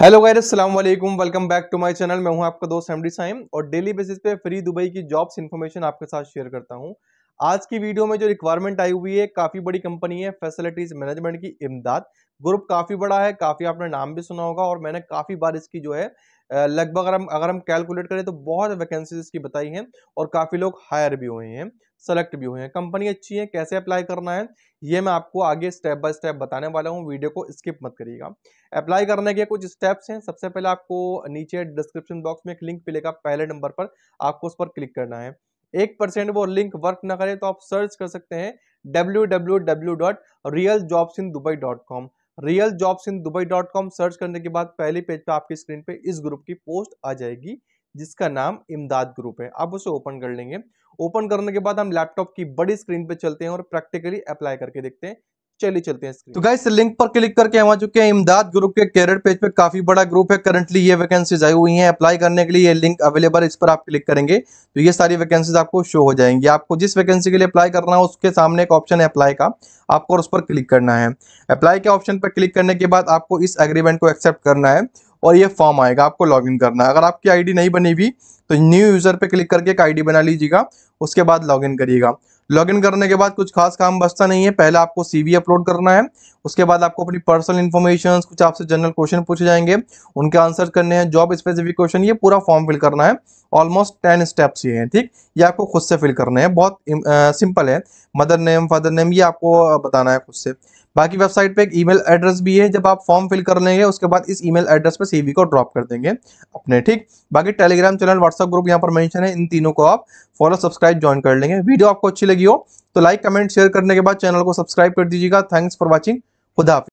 hello गायर असलम वालेकुम welcome back to my channel मैं हूं आपका दोस्त एमडी साइम और डेली बेसिस पे फ्री दुबई की जॉब्स इन्फॉर्मेशन आपके साथ शेयर करता हूं आज की वीडियो में जो रिक्वायरमेंट आई हुई है काफ़ी बड़ी कंपनी है फैसिलिटीज मैनेजमेंट की इमदाद ग्रुप काफ़ी बड़ा है काफ़ी आपने नाम भी सुना होगा और मैंने काफ़ी बार इसकी जो है लगभग अगर हम अगर हम कैलकुलेट करें तो बहुत वैकेंसीज इसकी बताई हैं और काफ़ी लोग हायर भी हुए हैं सेलेक्ट भी हुए हैं कंपनी अच्छी है कैसे अप्लाई करना है ये मैं आपको आगे स्टेप बाय स्टेप बताने वाला हूँ वीडियो को स्किप मत करिएगा अप्लाई करने के कुछ स्टेप्स हैं सबसे पहले आपको नीचे डिस्क्रिप्शन बॉक्स में एक लिंक मिलेगा पहले नंबर पर आपको उस पर क्लिक करना है एक परसेंट वो लिंक वर्क ना करे तो आप सर्च कर सकते हैं W W W dot real jobs in Dubai dot com real jobs in Dubai dot com search करने के बाद पहले पेज पे आपकी स्क्रीन पे इस ग्रुप की पोस्ट आ जाएगी जिसका नाम इमदाद ग्रुप है आप उसे ओपन कर लेंगे ओपन करने के बाद हम लैपटॉप की बड़ी स्क्रीन पे चलते हैं और प्रैक्टिकली अप्लाई करके देखते हैं चलिए चलते हैं तो गाइस लिंक पर क्लिक करके हम आ चुके हैं इमदाद ग्रुप के कैरियर पेज पे काफी बड़ा ग्रुप है करंटली ये वैकेंसीज आई हुई हैं अप्लाई करने के लिए ये लिंक अवेलेबल इस पर आप क्लिक करेंगे तो ये सारी वैकेंसीज आपको शो हो जाएंगी आपको जिस वैकेंसी के लिए अप्लाई करना हो उसके सामने एक ऑप्शन है अप्लाई का आपको उस पर क्लिक करना है अप्लाई के ऑप्शन पर क्लिक करने के बाद आपको इस एग्रीमेंट को एक्सेप्ट करना है और ये फॉर्म आएगा आपको लॉगिन करना है अगर आपकी आईडी नहीं बनी हुई तो न्यू यूज़र पर क्लिक करके एक आईडी बना लीजिएगा उसके बाद लॉगिन करिएगा लॉगिन करने के बाद कुछ खास काम बचता नहीं है पहले आपको सीवी अपलोड करना है उसके बाद आपको अपनी पर्सनल इन्फॉर्मेशन कुछ आपसे जनरल क्वेश्चन पूछे जाएंगे उनके आंसर करने हैं जॉब स्पेसिफिक क्वेश्चन ये पूरा फॉर्म फिल करना है ऑलमोस्ट टेन स्टेप्स ये हैं ठीक ये आपको खुद से फिल करने है बहुत सिंपल है मदर नेम फादर नेम ये आपको बताना है खुद से बाकी वेबसाइट पे एक ईमेल एड्रेस भी है जब आप फॉर्म फिल कर लेंगे उसके बाद इस ईमेल एड्रेस पे सीवी को ड्रॉप कर देंगे अपने ठीक बाकी टेलीग्राम चैनल व्हाट्सअप ग्रुप यहाँ पर मेंशन है इन तीनों को आप फॉलो सब्सक्राइब ज्वाइन कर लेंगे वीडियो आपको अच्छी लगी हो तो लाइक कमेंट शेयर करने के बाद चैनल को सब्सक्राइब कर दीजिएगा थैंक्स फॉर वॉचिंग खुदा